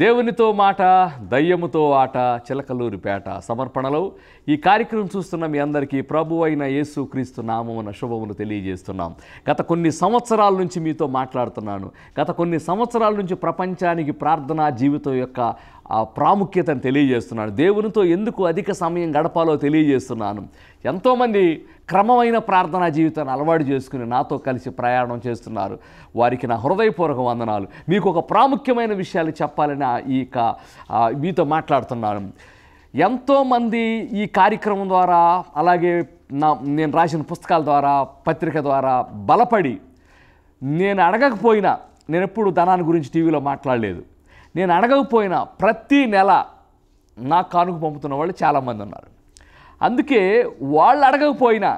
దేవునితో మాట దయ్యముతో ఆట చిలకలూరిపేట సమర్పణలో ఈ కార్యక్రమం చూస్తున్న మీ అందరికీ ప్రభు అయిన యేసు క్రీస్తు నామమున శుభమును తెలియజేస్తున్నాం గత కొన్ని సంవత్సరాల నుంచి మీతో మాట్లాడుతున్నాను గత కొన్ని సంవత్సరాల నుంచి ప్రపంచానికి ప్రార్థనా జీవితం యొక్క ప్రాముఖ్యతను తెలియజేస్తున్నాను దేవునితో ఎందుకు అధిక సమయం గడపాలో తెలియజేస్తున్నాను ఎంతోమంది క్రమమైన ప్రార్థనా జీవితాన్ని అలవాటు చేసుకుని నాతో కలిసి ప్రయాణం చేస్తున్నారు వారికి నా హృదయపూర్వక వందనాలు మీకు ఒక ప్రాముఖ్యమైన విషయాలు చెప్పాలని ఈ మీతో మాట్లాడుతున్నాను ఎంతోమంది ఈ కార్యక్రమం ద్వారా అలాగే నా నేను రాసిన పుస్తకాల ద్వారా పత్రిక ద్వారా బలపడి నేను అడగకపోయినా నేను ఎప్పుడు ధనాన్ని గురించి టీవీలో మాట్లాడలేదు నేను అడగకపోయినా ప్రతి నెల నా కానుక పంపుతున్న వాళ్ళు చాలామంది ఉన్నారు అందుకే వాళ్ళు అడగకపోయినా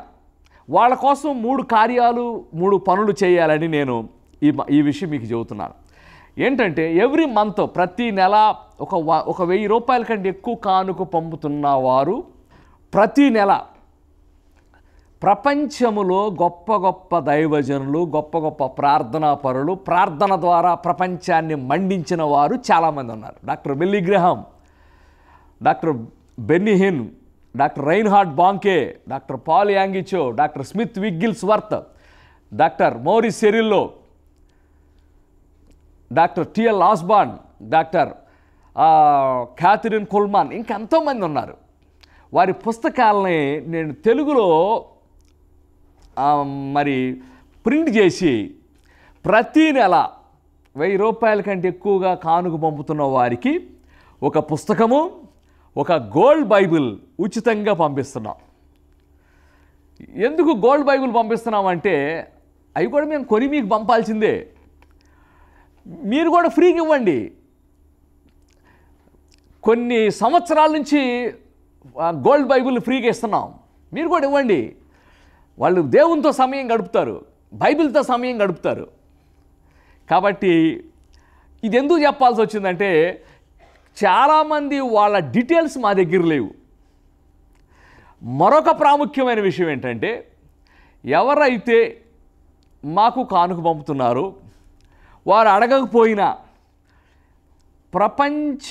వాళ్ళ కోసం మూడు కార్యాలు మూడు పనులు చేయాలని నేను ఈ ఈ విషయం మీకు చెబుతున్నాను ఏంటంటే ఎవ్రీ మంత్ ప్రతి నెల ఒక ఒక వెయ్యి రూపాయల కంటే ఎక్కువ కానుక పంపుతున్న వారు ప్రతి నెల ప్రపంచములో గొప్ప గొప్ప దైవజనులు గొప్ప గొప్ప ప్రార్థనా పరులు ప్రార్థన ద్వారా ప్రపంచాన్ని మండించిన వారు చాలామంది ఉన్నారు doctor Billy Graham doctor Benny Hinn doctor Reinhard Bonnke doctor Paul Yonggi Cho doctor Smith Wigglesworth doctor Morris Cerullo doctor T L Osborn doctor Kathryn Kuhlman ఇంకా ఎంతోమంది ఉన్నారు వారి పుస్తకాలని నేను తెలుగులో మరి ప్రింట్ చేసి ప్రతీ నెల వెయ్యి రూపాయల కంటే ఎక్కువగా కానుక పంపుతున్న వారికి ఒక పుస్తకము ఒక గోల్డ్ బైబిల్ ఉచితంగా పంపిస్తున్నాం ఎందుకు గోల్డ్ బైబిల్ పంపిస్తున్నామంటే అవి కూడా మేము కొని మీకు పంపాల్సిందే మీరు కూడా ఫ్రీగా ఇవ్వండి కొన్ని సంవత్సరాల నుంచి గోల్డ్ బైబిల్ ఫ్రీగా ఇస్తున్నాం మీరు కూడా ఇవ్వండి వాళ్ళు దేవునితో సమయం గడుపుతారు బైబిల్తో సమయం గడుపుతారు కాబట్టి ఇది ఎందుకు చెప్పాల్సి వచ్చిందంటే చాలామంది వాళ్ళ డీటెయిల్స్ మా దగ్గర లేవు మరొక ప్రాముఖ్యమైన విషయం ఏంటంటే ఎవరైతే మాకు కానుక పంపుతున్నారో వారు అడగకపోయినా ప్రపంచ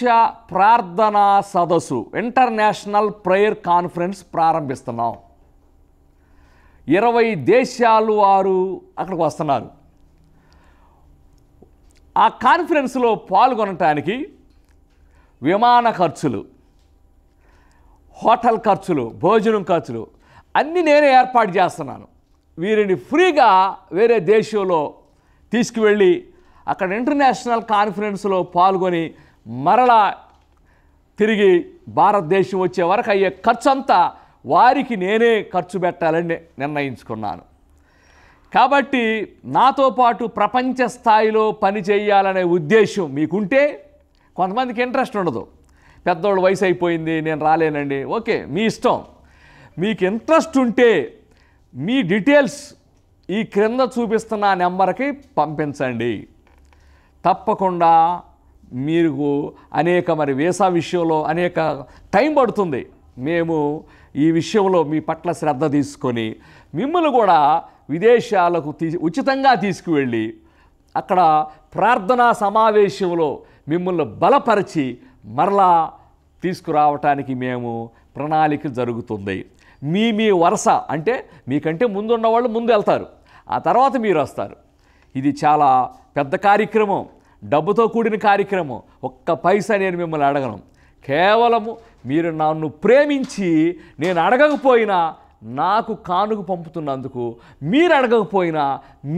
ప్రార్థనా సదస్సు ఇంటర్నేషనల్ ప్రేయర్ కాన్ఫరెన్స్ ప్రారంభిస్తున్నాం ఇరవై దేశాలు వారు అక్కడికి వస్తున్నారు ఆ కాన్ఫరెన్స్లో పాల్గొనటానికి విమాన ఖర్చులు హోటల్ ఖర్చులు భోజనం ఖర్చులు అన్నీ నేనే ఏర్పాటు చేస్తున్నాను వీరిని ఫ్రీగా వేరే దేశంలో తీసుకువెళ్ళి అక్కడ ఇంటర్నేషనల్ కాన్ఫరెన్స్లో పాల్గొని మరలా తిరిగి భారతదేశం వచ్చే వరకు అయ్యే ఖర్చు అంతా వారికి నేనే ఖర్చు పెట్టాలని నిర్ణయించుకున్నాను కాబట్టి నాతో పాటు ప్రపంచ స్థాయిలో పని చేయాలనే ఉద్దేశం మీకుంటే కొంతమందికి ఇంట్రెస్ట్ ఉండదు పెద్దోళ్ళు వయసు అయిపోయింది నేను రాలేనండి ఓకే మీ ఇష్టం మీకు ఇంట్రెస్ట్ ఉంటే మీ డీటెయిల్స్ ఈ క్రింద చూపిస్తున్న నెంబర్కి పంపించండి తప్పకుండా మీకు అనేక మరి వీసా విషయంలో అనేక టైం పడుతుంది మేము ఈ విషయంలో మీ పట్ల శ్రద్ధ తీసుకొని మిమ్మల్ని కూడా విదేశాలకు తీ ఉచితంగా తీసుకువెళ్ళి అక్కడ ప్రార్థనా సమావేశంలో మిమ్మల్ని బలపరిచి మరలా తీసుకురావటానికి మేము ప్రణాళిక జరుగుతుంది మీ మీ వరుస అంటే మీకంటే ముందున్న వాళ్ళు ముందు వెళ్తారు ఆ తర్వాత మీరు వస్తారు ఇది చాలా పెద్ద కార్యక్రమం డబ్బుతో కూడిన కార్యక్రమం ఒక్క పైసా నేను మిమ్మల్ని అడగను కేవలము మీరు నన్ను ప్రేమించి నేను అడగకపోయినా నాకు కానుకు పంపుతున్నందుకు మీరు అడగకపోయినా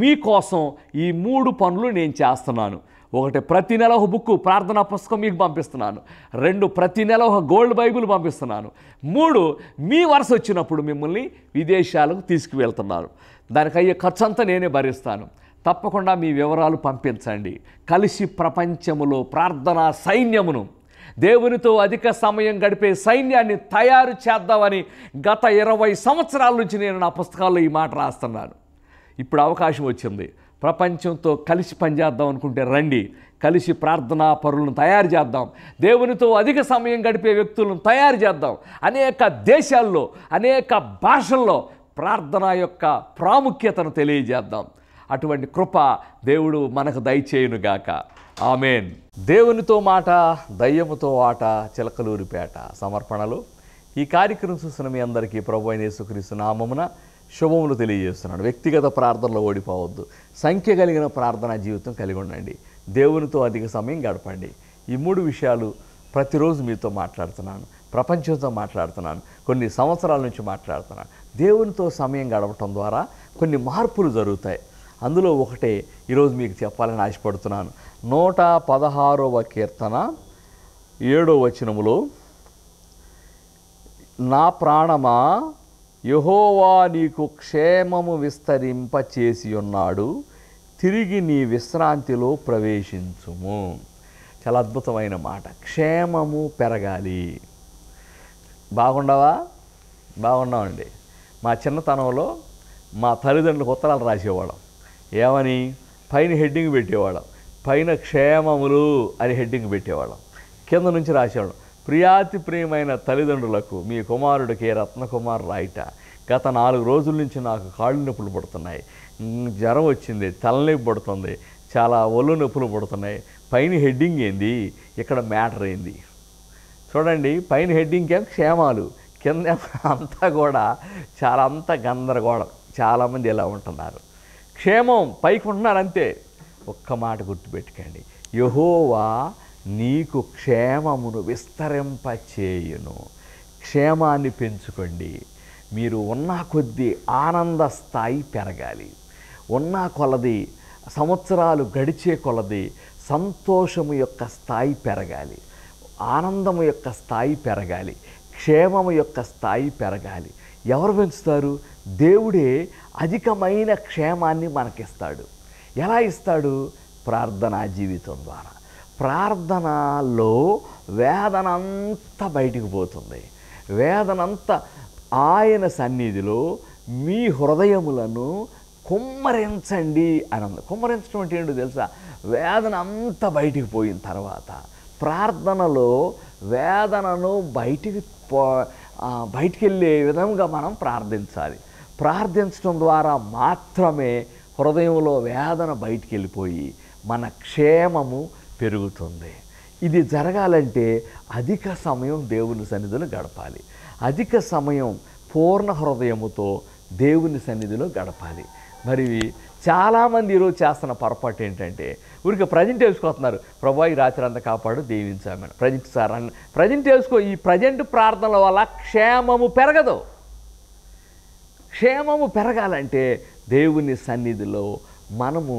మీకోసం ఈ మూడు పనులు నేను చేస్తున్నాను ఒకటి ప్రతి నెల ఒక బుక్ ప్రార్థనా పుస్తకం మీకు పంపిస్తున్నాను రెండు ప్రతి నెల ఒక గోల్డ్ బైబిల్ పంపిస్తున్నాను మూడు మీ వరుస వచ్చినప్పుడు మిమ్మల్ని విదేశాలకు తీసుకువెళ్తున్నారు దానికి అయ్యే ఖర్చంతా నేనే భరిస్తాను తప్పకుండా మీ వివరాలు పంపించండి కలిసి ప్రపంచములో ప్రార్థనా సైన్యమును దేవునితో అధిక సమయం గడిపే సైన్యాన్ని తయారు చేద్దామని గత ఇరవై సంవత్సరాల నుంచి నేను నా పుస్తకాల్లో ఈ మాట రాస్తున్నాను ఇప్పుడు అవకాశం వచ్చింది ప్రపంచంతో కలిసి పనిచేద్దాం అనుకుంటే రండి కలిసి ప్రార్థనా పరులను తయారు చేద్దాం దేవునితో అధిక సమయం గడిపే వ్యక్తులను తయారు చేద్దాం అనేక దేశాల్లో అనేక భాషల్లో ప్రార్థన యొక్క ప్రాముఖ్యతను తెలియజేద్దాం అటువంటి కృప దేవుడు మనకు దయచేయునుగాక ఆమెన్ దేవునితో మాట దయ్యముతో ఆట చిలకలూరిపేట సమర్పణలు ఈ కార్యక్రమం చూసిన మీ అందరికీ ప్రభు అయిన యేసుక్రీస్తు నామమున శుభములు తెలియజేస్తున్నాడు వ్యక్తిగత ప్రార్థనలో ఓడిపోవద్దు సంఖ్య కలిగిన ప్రార్థనా జీవితం కలిగి ఉండండి దేవునితో అధిక సమయం గడపండి ఈ మూడు విషయాలు ప్రతిరోజు మీతో మాట్లాడుతున్నాను ప్రపంచంతో మాట్లాడుతున్నాను కొన్ని సంవత్సరాల నుంచి మాట్లాడుతున్నాను దేవునితో సమయం గడపటం ద్వారా కొన్ని మార్పులు జరుగుతాయి అందులో ఒకటే ఈరోజు మీకు చెప్పాలని ఆశపడుతున్నాను నూట పదహారవ కీర్తన ఏడో వచనములో నా ప్రాణమా యహోవా నీకు క్షేమము విస్తరింప చేసి ఉన్నాడు తిరిగి నీ విశ్రాంతిలో ప్రవేశించుము చాలా అద్భుతమైన మాట క్షేమము పెరగాలి బాగుండవా బాగున్నామండి మా చిన్నతనంలో మా తల్లిదండ్రులకు ఉత్తరాలు రాసేవాళ్ళం ఏమని పైన హెడ్డింగ్ పెట్టేవాళ్ళం పైన క్షేమములు అని హెడ్డింగ్ పెట్టేవాళ్ళం కింద నుంచి రాసేవాళ్ళం ప్రియాతి ప్రియమైన తల్లిదండ్రులకు మీ కుమారుడికి రత్నకుమార్ రాయిట గత నాలుగు రోజుల నుంచి నాకు కాళ్ళు నొప్పులు పడుతున్నాయి జ్వరం వచ్చింది తలనొప్పి పడుతుంది చాలా ఒళ్ళు నొప్పులు పడుతున్నాయి పైన హెడ్డింగ్ ఏంది ఇక్కడ మ్యాటర్ ఏంది చూడండి పైన హెడ్డింగ్ ఏం క్షేమాలు కింద అంతా కూడా చాలా అంత గందరగోళం చాలామంది ఇలా ఉంటున్నారు క్షేమం పైకి ఉన్నారంతే ఒక్క మాట గుర్తుపెట్టుకోండి యహోవా నీకు క్షేమమును విస్తరింపచేయును క్షేమాన్ని పెంచుకోండి మీరు ఉన్న కొద్దీ ఆనంద స్థాయి పెరగాలి ఉన్న కొలది సంవత్సరాలు గడిచే కొలది సంతోషము యొక్క స్థాయి పెరగాలి ఆనందము యొక్క స్థాయి పెరగాలి క్షేమము యొక్క స్థాయి పెరగాలి ఎవరు పెంచుతారు దేవుడే అధికమైన క్షేమాన్ని మనకిస్తాడు ఎలా ఇస్తాడు ప్రార్థనా జీవితం ద్వారా ప్రార్థనలో వేదన అంతా బయటికి పోతుంది వేదనంతా ఆయన సన్నిధిలో మీ హృదయములను కుమ్మరించండి అని కుమ్మరించడం అంటే ఏంటో తెలుసా వేదన అంతా బయటికి పోయిన తర్వాత ప్రార్థనలో వేదనను బయటికి పో బయటికి వెళ్ళే విధంగా మనం ప్రార్థించాలి ప్రార్థించడం ద్వారా మాత్రమే హృదయంలో వేదన బయటికి వెళ్ళిపోయి మన క్షేమము పెరుగుతుంది ఇది జరగాలంటే అధిక సమయం దేవుని సన్నిధిలో గడపాలి అధిక సమయం పూర్ణ హృదయముతో దేవుని సన్నిధిలో గడపాలి మరి చాలామంది ఈరోజు చేస్తున్న పొరపాటు ఏంటంటే ఊరికి ప్రజెంట్ తెలుసుకొస్తున్నారు ప్రభా ఈ రాత్రి అంతా కాపాడు దీవించామని ప్రజెంట్ సార్ అన్న ప్రజెంట్ తెలుసుకో ఈ ప్రజెంట్ ప్రార్థనల వల్ల క్షేమము పెరగదు క్షేమము పెరగాలంటే దేవుని సన్నిధిలో మనము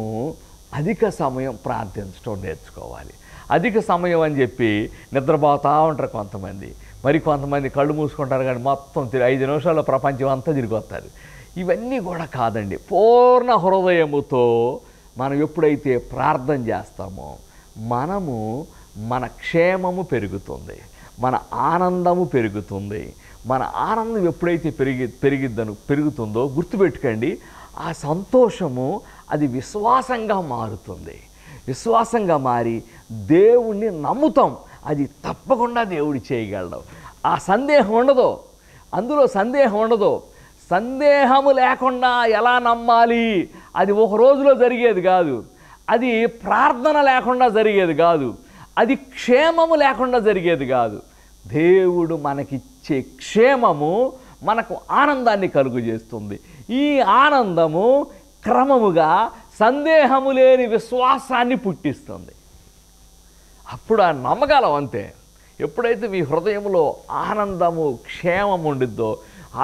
అధిక సమయం ప్రార్థించడం నేర్చుకోవాలి అధిక సమయం అని చెప్పి నిద్రపోతూ ఉంటారు కొంతమంది మరి కొంతమంది కళ్ళు మూసుకుంటారు కానీ మొత్తం ఐదు నిమిషాల్లో ప్రపంచం అంతా తిరిగి వస్తారు ఇవన్నీ కూడా కాదండి పూర్ణ హృదయముతో మనం ఎప్పుడైతే ప్రార్థన చేస్తామో మనము మన క్షేమము పెరుగుతుంది మన ఆనందము పెరుగుతుంది మన ఆనందం ఎప్పుడైతే పెరిగి పెరిగిద్దను పెరుగుతుందో గుర్తుపెట్టుకోండి ఆ సంతోషము అది విశ్వాసంగా మారుతుంది విశ్వాసంగా మారి దేవుణ్ణి నమ్ముతాం అది తప్పకుండా దేవుడు చేయగలడం ఆ సందేహం ఉండదు అందులో సందేహం ఉండదు సందేహము లేకుండా ఎలా నమ్మాలి అది ఒక రోజులో జరిగేది కాదు అది ప్రార్థన లేకుండా జరిగేది కాదు అది క్షేమము లేకుండా జరిగేది కాదు దేవుడు మనకిచ్చే క్షేమము మనకు ఆనందాన్ని కలుగు చేస్తుంది ఈ ఆనందము క్రమముగా సందేహము లేని విశ్వాసాన్ని పుట్టిస్తుంది అప్పుడు ఆ నమ్మగలం అంతే ఎప్పుడైతే మీ హృదయంలో ఆనందము క్షేమం ఉండిద్దో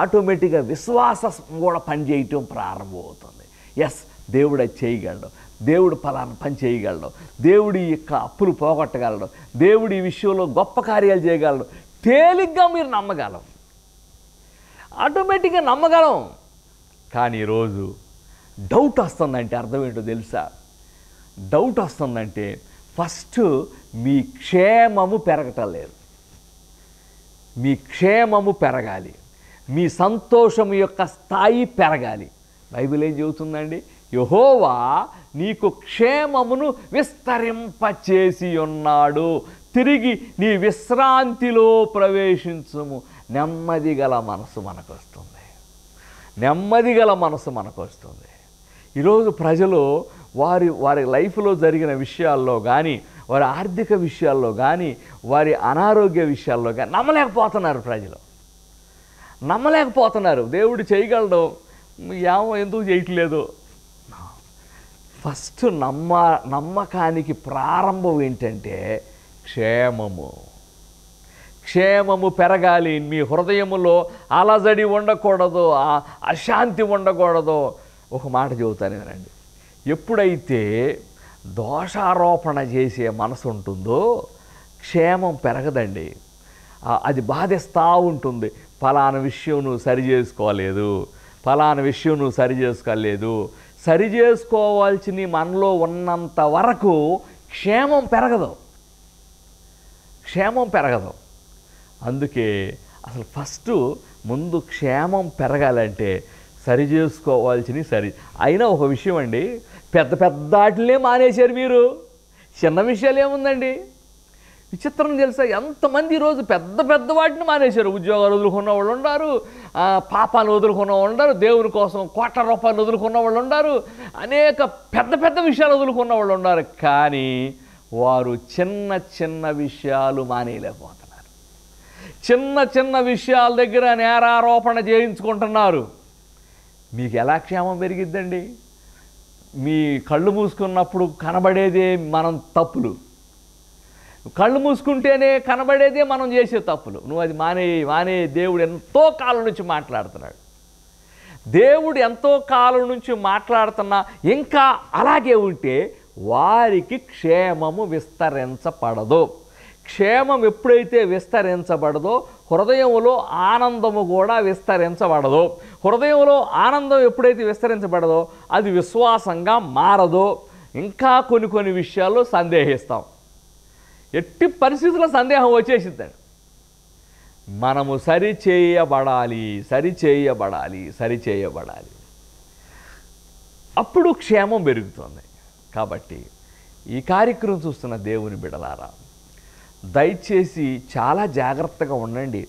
ఆటోమేటిక్గా విశ్వాసం కూడా పనిచేయటం ప్రారంభమవుతుంది ఎస్ దేవుడు అది చేయగలడు దేవుడు ఫలాన్ని పని చేయగలడు దేవుడి యొక్క అప్పులు పోగొట్టగలడు దేవుడు ఈ విషయంలో గొప్ప కార్యాలు చేయగలడు తేలిగ్గా మీరు నమ్మగలం ఆటోమేటిక్గా నమ్మగలం కానీ ఈరోజు డౌట్ వస్తుందంటే అర్థం ఏంటో తెలుసా డౌట్ వస్తుందంటే ఫస్ట్ మీ క్షేమము పెరగటం లేదు మీ క్షేమము పెరగాలి మీ సంతోషం యొక్క స్థాయి పెరగాలి బైబిల్ ఏం చెబుతుందండి యహోవా నీకు క్షేమమును విస్తరింపచేసి ఉన్నాడు తిరిగి నీ విశ్రాంతిలో ప్రవేశించము నెమ్మది గల మనసు మనకు వస్తుంది నెమ్మది గల మనసు మనకు వస్తుంది ఈరోజు ప్రజలు వారి వారి లైఫ్లో జరిగిన విషయాల్లో కానీ వారి ఆర్థిక విషయాల్లో కానీ వారి అనారోగ్య విషయాల్లో కానీ నమ్మలేకపోతున్నారు ప్రజలు నమ్మలేకపోతున్నారు దేవుడు చేయగలడు ఏమో ఎందుకు చేయట్లేదు ఫస్ట్ నమ్మ నమ్మకానికి ప్రారంభం ఏంటంటే క్షేమము క్షేమము పెరగాలి మీ హృదయములో అలజడి ఉండకూడదు అశాంతి ఉండకూడదు ఒక మాట చెబుతాను వినండి ఎప్పుడైతే దోషారోపణ చేసే మనసు ఉంటుందో క్షేమం పెరగదండి అది బాధిస్తూ ఉంటుంది ఫలాన విషయం నువ్వు సరి చేసుకోలేదు ఫలాన విషయం నువ్వు సరి చేసుకోలేదు సరి చేసుకోవాల్సిన మనలో ఉన్నంత వరకు క్షేమం పెరగదు క్షేమం పెరగదు అందుకే అసలు ఫస్ట్ ముందు క్షేమం పెరగాలంటే సరి చేసుకోవాల్సిన సరి అయినా ఒక విషయం అండి పెద్ద పెద్ద వాటినే మానేశారు మీరు చిన్న విషయాలు ఏముందండి విచిత్రం తెలుసా ఎంతమంది ఈరోజు పెద్ద పెద్ద వాటిని మానేశారు ఉద్యోగాలు వదులుకున్న వాళ్ళు ఉన్నారు పాపాలు వదులుకున్న వాళ్ళు ఉన్నారు దేవుని కోసం కోట్ల రూపాయలు వదులుకున్న వాళ్ళు ఉన్నారు అనేక పెద్ద పెద్ద విషయాలు వదులుకున్న వాళ్ళు ఉన్నారు కానీ వారు చిన్న చిన్న విషయాలు మానేయలేకపోతున్నారు చిన్న చిన్న విషయాల దగ్గర నేరారోపణ చేయించుకుంటున్నారు మీకు ఎలా క్షేమం పెరిగిద్దండి మీ కళ్ళు మూసుకున్నప్పుడు కనబడేదే మనం తప్పులు కళ్ళు మూసుకుంటేనే కనబడేదే మనం చేసే తప్పులు నువ్వు అది మానే మానే దేవుడు ఎంతో కాలం నుంచి మాట్లాడుతున్నాడు దేవుడు ఎంతో కాలం నుంచి మాట్లాడుతున్నా ఇంకా అలాగే ఉంటే వారికి క్షేమము విస్తరించబడదు క్షేమం ఎప్పుడైతే విస్తరించబడదో హృదయంలో ఆనందము కూడా విస్తరించబడదు హృదయంలో ఆనందం ఎప్పుడైతే విస్తరించబడదో అది విశ్వాసంగా మారదో ఇంకా కొన్ని కొన్ని విషయాల్లో సందేహిస్తాం ఎట్టి పరిస్థితుల సందేహం వచ్చేసిద్దండి మనము సరి చేయబడాలి సరి చేయబడాలి సరి చేయబడాలి అప్పుడు క్షేమం పెరుగుతుంది కాబట్టి ఈ కార్యక్రమం చూస్తున్న దేవుని బిడలారా దయచేసి చాలా జాగ్రత్తగా ఉండండి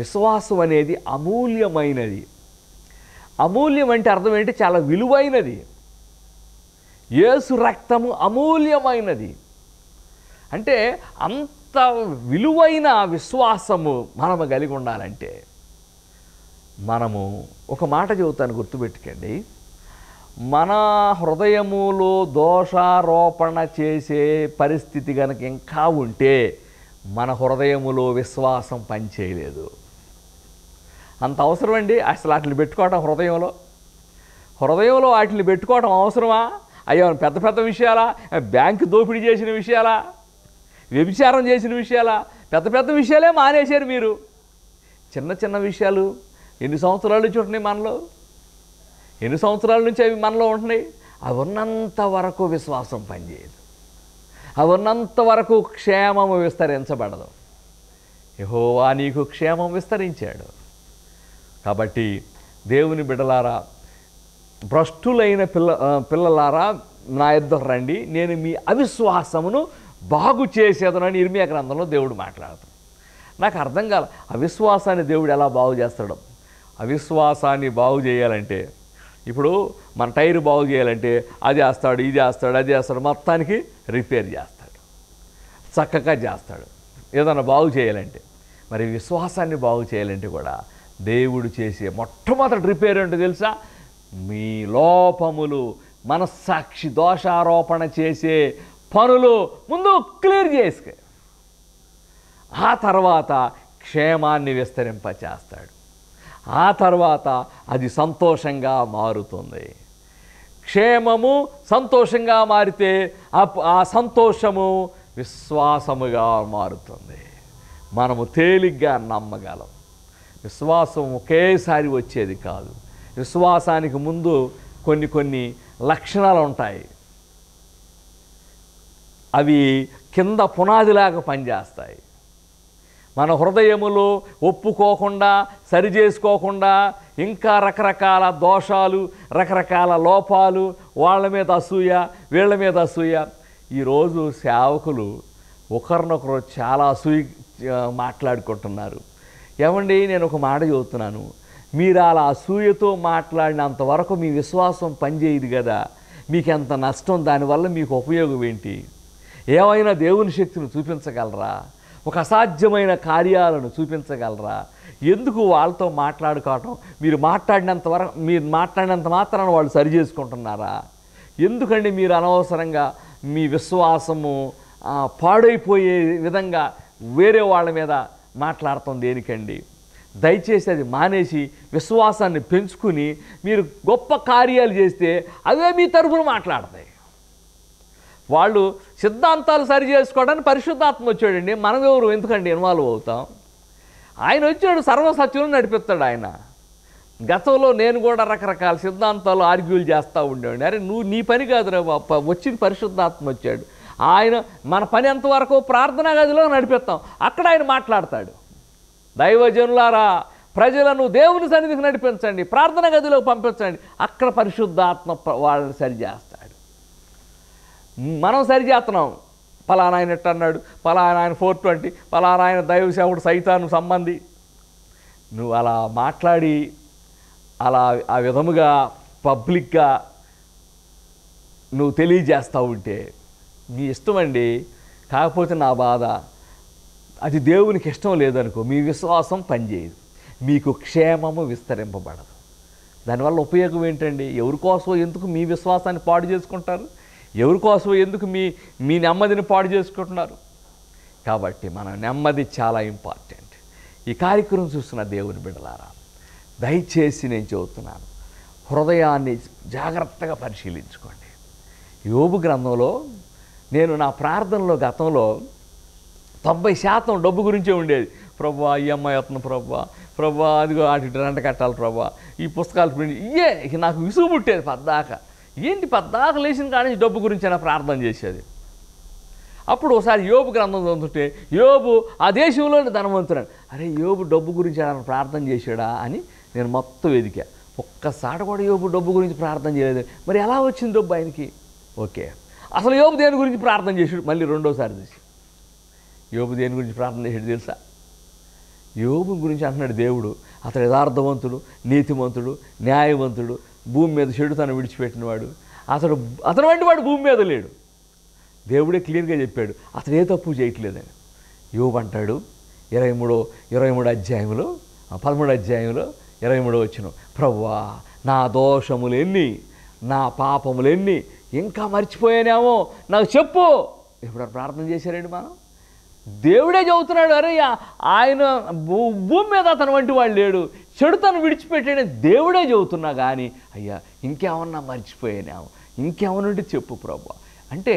విశ్వాసం అనేది అమూల్యమైనది అమూల్యం అంటే అర్థం ఏంటి చాలా విలువైనది ఏసు రక్తము అమూల్యమైనది అంటే అంత విలువైన విశ్వాసము మనము కలిగి ఉండాలంటే మనము ఒక మాట చెబుతాను గుర్తుపెట్టుకోండి మన హృదయములో దోషారోపణ చేసే పరిస్థితి కనుక ఇంకా ఉంటే మన హృదయములో విశ్వాసం పనిచేయలేదు అంత అవసరం అండి అసలు వాటిని పెట్టుకోవటం హృదయంలో హృదయంలో వాటిని పెట్టుకోవటం అవసరమా అయ్యో పెద్ద పెద్ద విషయాలా బ్యాంకు దోపిడీ చేసిన విషయాలా వ్యభిచారం చేసిన విషయాల పెద్ద పెద్ద విషయాలే మానేశారు మీరు చిన్న చిన్న విషయాలు ఎన్ని సంవత్సరాల నుంచి ఉంటున్నాయి మనలో ఎన్ని సంవత్సరాల నుంచి అవి మనలో ఉంటున్నాయి అవి ఉన్నంత వరకు విశ్వాసం పనిచేయదు అవి ఉన్నంత వరకు క్షేమము విస్తరించబడదు యహోవా నీకు క్షేమం విస్తరించాడు కాబట్టి దేవుని బిడలారా భ్రష్టులైన పిల్ల పిల్లలారా నా ఇద్దరు రండి నేను మీ అవిశ్వాసమును బాగు చేసేదనని ఇర్మియా గ్రంథంలో దేవుడు మాట్లాడతాడు నాకు అర్థం కాల అవిశ్వాసాన్ని దేవుడు ఎలా బాగు చేస్తాడు అవిశ్వాసాన్ని బాగు చేయాలంటే ఇప్పుడు మన టైర్ బాగు చేయాలంటే అది వేస్తాడు ఇది వేస్తాడు అది వేస్తాడు మొత్తానికి రిపేర్ చేస్తాడు చక్కగా చేస్తాడు ఏదైనా బాగు చేయాలంటే మరి విశ్వాసాన్ని బాగు చేయాలంటే కూడా దేవుడు చేసే మొట్టమొదటి రిపేర్ ఏంటో తెలుసా మీ లోపములు మనస్సాక్షి దోషారోపణ చేసే పనులు ముందు క్లియర్ చేసుకు ఆ తర్వాత క్షేమాన్ని విస్తరింపచేస్తాడు ఆ తర్వాత అది సంతోషంగా మారుతుంది క్షేమము సంతోషంగా మారితే ఆ సంతోషము విశ్వాసముగా మారుతుంది మనము తేలిగ్గా నమ్మగలం విశ్వాసం ఒకేసారి వచ్చేది కాదు విశ్వాసానికి ముందు కొన్ని కొన్ని లక్షణాలు ఉంటాయి అవి కింద పునాదిలాగా పనిచేస్తాయి మన హృదయములు ఒప్పుకోకుండా సరిచేసుకోకుండా ఇంకా రకరకాల దోషాలు రకరకాల లోపాలు వాళ్ళ మీద అసూయ వీళ్ళ మీద అసూయ ఈరోజు సేవకులు ఒకరినొకరు చాలా అసూయ మాట్లాడుకుంటున్నారు ఏమండి నేను ఒక మాట చెబుతున్నాను మీరు అలా అసూయతో మాట్లాడినంతవరకు మీ విశ్వాసం పనిచేయదు కదా మీకు ఎంత నష్టం దానివల్ల మీకు ఉపయోగం ఏంటి ఏమైనా దేవుని శక్తిని చూపించగలరా ఒక అసాధ్యమైన కార్యాలను చూపించగలరా ఎందుకు వాళ్ళతో మాట్లాడుకోవటం మీరు మాట్లాడినంత వరకు మీరు మాట్లాడినంత మాత్రాన వాళ్ళు సరి చేసుకుంటున్నారా ఎందుకండి మీరు అనవసరంగా మీ విశ్వాసము పాడైపోయే విధంగా వేరే వాళ్ళ మీద మాట్లాడటం దేనికండి దయచేసి అది మానేసి విశ్వాసాన్ని పెంచుకుని మీరు గొప్ప కార్యాలు చేస్తే అవే మీ తరఫున మాట్లాడతాయి వాళ్ళు సిద్ధాంతాలు సరి చేసుకోవడానికి పరిశుద్ధాత్మ వచ్చాడండి మనం ఎవరు ఎందుకండి ఇన్వాల్వ్ అవుతాం ఆయన వచ్చాడు సర్వసత్యులను నడిపిస్తాడు ఆయన గతంలో నేను కూడా రకరకాల సిద్ధాంతాలు ఆర్గ్యూలు చేస్తూ ఉండేవాడిని అరే నువ్వు నీ పని కాదురా బాప్ప వచ్చింది పరిశుద్ధాత్మ వచ్చాడు ఆయన మన పని ఎంతవరకు ప్రార్థనా గదిలో నడిపిస్తాం అక్కడ ఆయన మాట్లాడతాడు దైవజనులారా ప్రజలను దేవుని సన్నిధికి నడిపించండి ప్రార్థన గదిలోకి పంపించండి అక్కడ పరిశుద్ధాత్మ వాళ్ళని సరిచేస్తాం మనం సరి చేస్తున్నాం పలానా ఆయన ఎట్ట అన్నాడు పలానా ఆయన ఫోర్ ట్వంటీ పలానా ఆయన దైవసేవుడు సైతాను సంబంధి నువ్వు అలా మాట్లాడి అలా ఆ విధముగా పబ్లిక్గా నువ్వు తెలియజేస్తూ ఉంటే మీ ఇష్టం అండి కాకపోతే నా బాధ అది దేవునికి ఇష్టం లేదనుకో మీ విశ్వాసం పనిచేయదు మీకు క్షేమము విస్తరింపబడదు దానివల్ల ఉపయోగం ఏంటండి ఎవరి కోసం ఎందుకు మీ విశ్వాసాన్ని పాడు చేసుకుంటారు ఎవరి కోసం ఎందుకు మీ మీ నెమ్మదిని పాడు చేసుకుంటున్నారు కాబట్టి మన నెమ్మది చాలా ఇంపార్టెంట్ ఈ కార్యక్రమం చూస్తున్న దేవుని బిడలారా దయచేసి నేను చెబుతున్నాను హృదయాన్ని జాగ్రత్తగా పరిశీలించుకోండి యోబు గ్రంథంలో నేను నా ప్రార్థనలో గతంలో తొంభై శాతం డబ్బు గురించే ఉండేది ప్రభా ఈ అమ్మాయి వస్తున్న ప్రభా ప్రభా అదిగో ఆటి రెంట కట్టాలి ప్రభా ఈ పుస్తకాలు ప్రింట్ ఇయే నాకు విసుగు పుట్టేది పద్దాకా ఏంటి పద్దాక లేచిన కాడి డబ్బు గురించి అయినా ప్రార్థన చేసేది అప్పుడు ఒకసారి యోబు గ్రంథం చదువుతుంటే యోబు ఆ దేశంలోనే ధనవంతుడు అరే యోబు డబ్బు గురించి ఏమైనా ప్రార్థన చేశాడా అని నేను మొత్తం వేదిక ఒక్కసారి కూడా యోబు డబ్బు గురించి ప్రార్థన చేయలేదు మరి ఎలా వచ్చింది డబ్బు ఆయనకి ఓకే అసలు యోబు దేని గురించి ప్రార్థన చేసాడు మళ్ళీ రెండోసారి తీసి యోబు దేని గురించి ప్రార్థన చేసాడు తెలుసా యోబు గురించి అంటున్నాడు దేవుడు అతడు యథార్థవంతుడు నీతివంతుడు న్యాయవంతుడు భూమి మీద తను విడిచిపెట్టినవాడు అతడు అతను వంటి వాడు భూమి మీద లేడు దేవుడే క్లియర్గా చెప్పాడు అతను ఏ తప్పు చేయట్లేదని యోబు అంటాడు ఇరవై మూడో ఇరవై మూడు అధ్యాయంలో పదమూడు అధ్యాయంలో ఇరవై మూడో వచ్చిన ప్రవ్వా నా దోషములెన్ని నా పాపములెన్ని ఇంకా మర్చిపోయానేమో నాకు చెప్పు ఇప్పుడు ప్రార్థన చేశారండి మనం దేవుడే చదువుతున్నాడు అరే ఆయన భూమి మీద అతను వంటి వాడు లేడు చెడు తను విడిచిపెట్టాడని దేవుడే చదువుతున్నా కానీ అయ్యా ఇంకేమన్నా మర్చిపోయాను ఇంకేమనంటే చెప్పు ప్రభు అంటే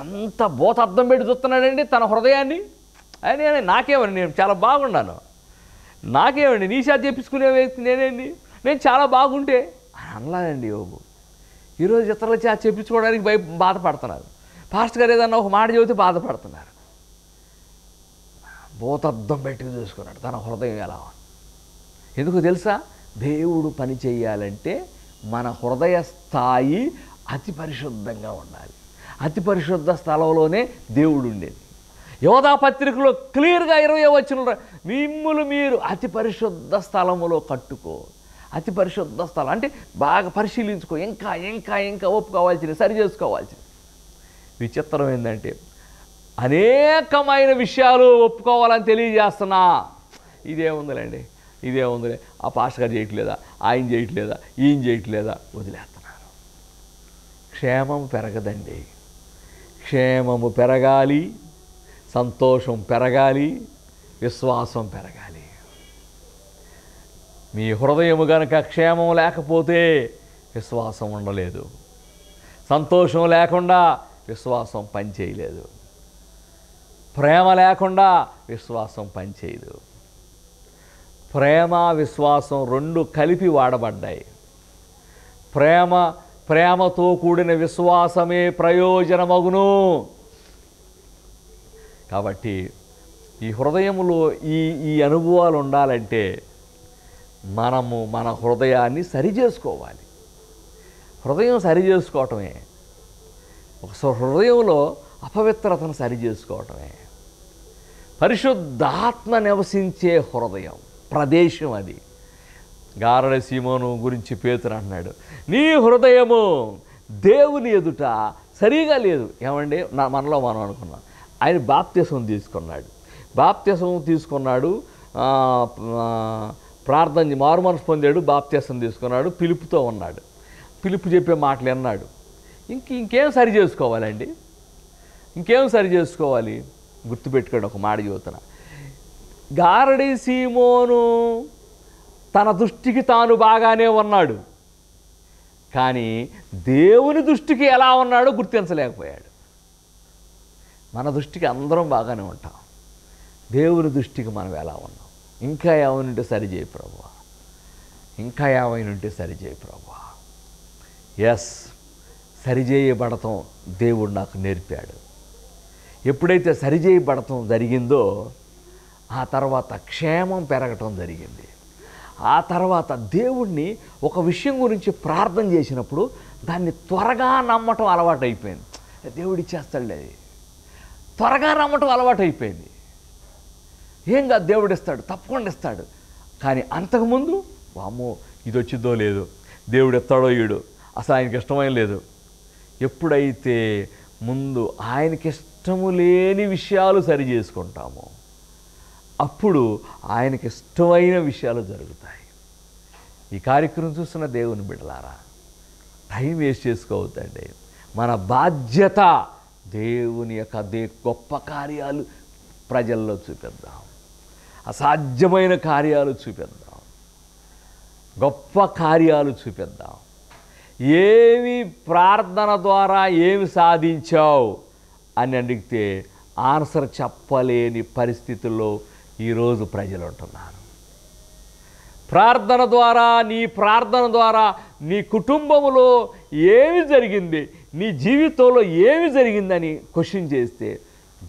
ఎంత బోత అర్థం పెట్టి చూస్తున్నాడండి తన హృదయాన్ని అని నాకేమని నేను చాలా బాగున్నాను నాకేమండి నీ చేత చెప్పించుకునే వ్యక్తి నేనేండి నేను చాలా బాగుంటే అని అనలేదండి యోగు ఈరోజు ఇతరుల చేపించుకోవడానికి చెప్పించుకోవడానికి భయ బాధపడుతున్నారు ఫాస్ట్గా గారు ఏదన్నా ఒక మాట చదివితే బాధపడుతున్నారు భూతద్దం పెట్టుకు చూసుకున్నాడు తన హృదయం ఎలా ఎందుకు తెలుసా దేవుడు పని చేయాలంటే మన హృదయ స్థాయి అతి పరిశుద్ధంగా ఉండాలి అతి పరిశుద్ధ స్థలంలోనే దేవుడు ఉండేది యోధా పత్రికలో క్లియర్గా ఇరవై వచ్చిన మిమ్ములు మీరు అతి పరిశుద్ధ స్థలములో కట్టుకో అతి పరిశుద్ధ స్థలం అంటే బాగా పరిశీలించుకో ఇంకా ఇంకా ఇంకా ఒప్పుకోవాల్సింది సరి చేసుకోవాల్సింది విచిత్రం ఏంటంటే అనేకమైన విషయాలు ఒప్పుకోవాలని తెలియజేస్తున్నా ఇదే ఉందిలేండి ఇదే ఉందిలే ఆ పాస్ట్ గారు చేయట్లేదా ఆయన చేయట్లేదా ఈయన చేయట్లేదా వదిలేస్తున్నారు క్షేమం పెరగదండి క్షేమము పెరగాలి సంతోషం పెరగాలి విశ్వాసం పెరగాలి మీ హృదయము కనుక క్షేమం లేకపోతే విశ్వాసం ఉండలేదు సంతోషం లేకుండా విశ్వాసం పనిచేయలేదు ప్రేమ లేకుండా విశ్వాసం పనిచేయదు ప్రేమ విశ్వాసం రెండు కలిపి వాడబడ్డాయి ప్రేమ ప్రేమతో కూడిన విశ్వాసమే ప్రయోజనమగును కాబట్టి ఈ హృదయంలో ఈ ఈ అనుభవాలు ఉండాలంటే మనము మన హృదయాన్ని సరిచేసుకోవాలి హృదయం సరి చేసుకోవటమే ఒక హృదయంలో అపవిత్రతను సరి చేసుకోవటమే పరిశుద్ధాత్మ నివసించే హృదయం ప్రదేశం అది గారడ సీమోను గురించి పేతురు అంటున్నాడు నీ హృదయము దేవుని ఎదుట సరిగా లేదు ఏమండి నా మనలో మనం అనుకున్నాం ఆయన బాప్త్యసం తీసుకున్నాడు బాప్త్యసం తీసుకున్నాడు ప్రార్థన మారు మనసు పొందాడు బాప్త్యసం తీసుకున్నాడు పిలుపుతో ఉన్నాడు పిలుపు చెప్పే మాటలు అన్నాడు ఇంక ఇంకేం సరి చేసుకోవాలండి ఇంకేం సరి చేసుకోవాలి గుర్తుపెట్టుకోండి ఒక మాడి యువతన గారడి సీమోను తన దృష్టికి తాను బాగానే ఉన్నాడు కానీ దేవుని దృష్టికి ఎలా ఉన్నాడో గుర్తించలేకపోయాడు మన దృష్టికి అందరం బాగానే ఉంటాం దేవుని దృష్టికి మనం ఎలా ఉన్నాం ఇంకా ఏమైనా సరి చేయి ప్రభు ఇంకా ఏమైనా ఉంటే సరిచేయి ప్రభు ఎస్ సరిచేయబడటం దేవుడు నాకు నేర్పాడు ఎప్పుడైతే సరిచేయబడటం జరిగిందో ఆ తర్వాత క్షేమం పెరగటం జరిగింది ఆ తర్వాత దేవుణ్ణి ఒక విషయం గురించి ప్రార్థన చేసినప్పుడు దాన్ని త్వరగా నమ్మటం అలవాటు అయిపోయింది దేవుడు ఇచ్చేస్తాడులే అది త్వరగా నమ్మటం అలవాటు అయిపోయింది ఏం కాదు దేవుడు ఇస్తాడు తప్పకుండా ఇస్తాడు కానీ అంతకుముందు వామో ఇది వచ్చిందో లేదో దేవుడు ఎత్తాడో ఈడు అసలు ఆయనకి ఇష్టమైన లేదు ఎప్పుడైతే ముందు ఆయనకి ఇష్టము లేని విషయాలు సరి చేసుకుంటాము అప్పుడు ఆయనకి ఇష్టమైన విషయాలు జరుగుతాయి ఈ కార్యక్రమం చూస్తున్న దేవుని బిడ్డలారా టైం వేస్ట్ చేసుకోవద్దండి మన బాధ్యత దేవుని యొక్క దే గొప్ప కార్యాలు ప్రజల్లో చూపిద్దాం అసాధ్యమైన కార్యాలు చూపిద్దాం గొప్ప కార్యాలు చూపిద్దాం ఏమి ప్రార్థన ద్వారా ఏమి సాధించావు అని అడిగితే ఆన్సర్ చెప్పలేని పరిస్థితుల్లో ఈరోజు ప్రజలు ఉంటున్నారు ప్రార్థన ద్వారా నీ ప్రార్థన ద్వారా నీ కుటుంబంలో ఏమి జరిగింది నీ జీవితంలో ఏమి జరిగిందని క్వశ్చన్ చేస్తే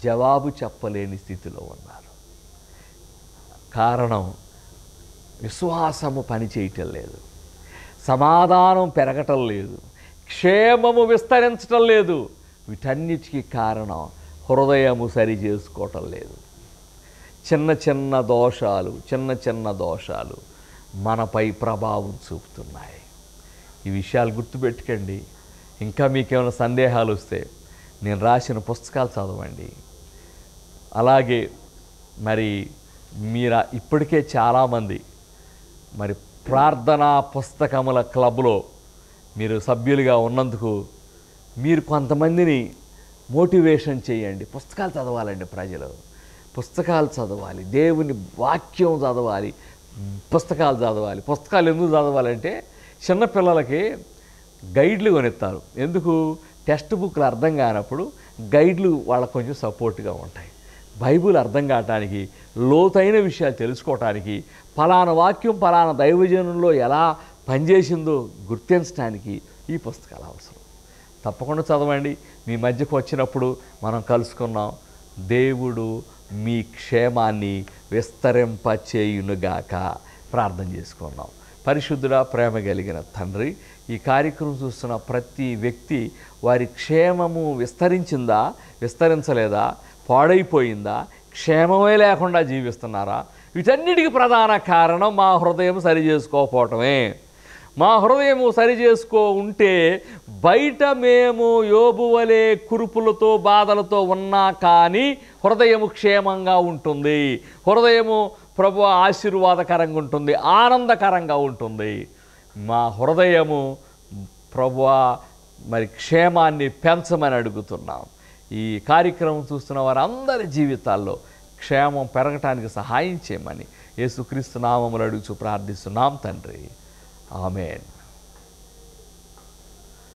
జవాబు చెప్పలేని స్థితిలో ఉన్నారు కారణం విశ్వాసము పనిచేయటం లేదు సమాధానం పెరగటం లేదు క్షేమము విస్తరించటం లేదు వీటన్నిటికీ కారణం హృదయము సరి చేసుకోవటం లేదు చిన్న చిన్న దోషాలు చిన్న చిన్న దోషాలు మనపై ప్రభావం చూపుతున్నాయి ఈ విషయాలు గుర్తుపెట్టుకోండి ఇంకా మీకేమైనా సందేహాలు వస్తే నేను రాసిన పుస్తకాలు చదవండి అలాగే మరి మీరా ఇప్పటికే చాలామంది మరి ప్రార్థనా పుస్తకముల క్లబ్లో మీరు సభ్యులుగా ఉన్నందుకు మీరు కొంతమందిని మోటివేషన్ చేయండి పుస్తకాలు చదవాలండి ప్రజలు పుస్తకాలు చదవాలి దేవుని వాక్యం చదవాలి పుస్తకాలు చదవాలి పుస్తకాలు ఎందుకు చదవాలంటే చిన్నపిల్లలకి గైడ్లు కొనిస్తారు ఎందుకు టెక్స్ట్ బుక్లు అర్థం కానప్పుడు గైడ్లు వాళ్ళకు కొంచెం సపోర్ట్గా ఉంటాయి బైబుల్ అర్థం కావటానికి లోతైన విషయాలు తెలుసుకోవటానికి ఫలానా వాక్యం ఫలానా దైవజనంలో ఎలా పనిచేసిందో గుర్తించడానికి ఈ పుస్తకాలు అవసరం తప్పకుండా చదవండి మీ మధ్యకు వచ్చినప్పుడు మనం కలుసుకున్నాం దేవుడు మీ క్షేమాన్ని విస్తరింపచేయునుగాక ప్రార్థన చేసుకున్నాం పరిశుద్ధుడ ప్రేమ కలిగిన తండ్రి ఈ కార్యక్రమం చూస్తున్న ప్రతి వ్యక్తి వారి క్షేమము విస్తరించిందా విస్తరించలేదా పాడైపోయిందా క్షేమమే లేకుండా జీవిస్తున్నారా వీటన్నిటికీ ప్రధాన కారణం మా హృదయం సరి చేసుకోకపోవటమే మా హృదయము సరి చేసుకో ఉంటే బయట మేము యోబువలే కురుపులతో బాధలతో ఉన్నా కానీ హృదయము క్షేమంగా ఉంటుంది హృదయము ప్రభు ఆశీర్వాదకరంగా ఉంటుంది ఆనందకరంగా ఉంటుంది మా హృదయము ప్రభు మరి క్షేమాన్ని పెంచమని అడుగుతున్నాం ఈ కార్యక్రమం చూస్తున్న వారందరి జీవితాల్లో క్షేమం పెరగటానికి సహాయం చేయమని యేసుక్రీస్తు నామములు అడుగుచు ప్రార్థిస్తున్నాం తండ్రి ఆమెన్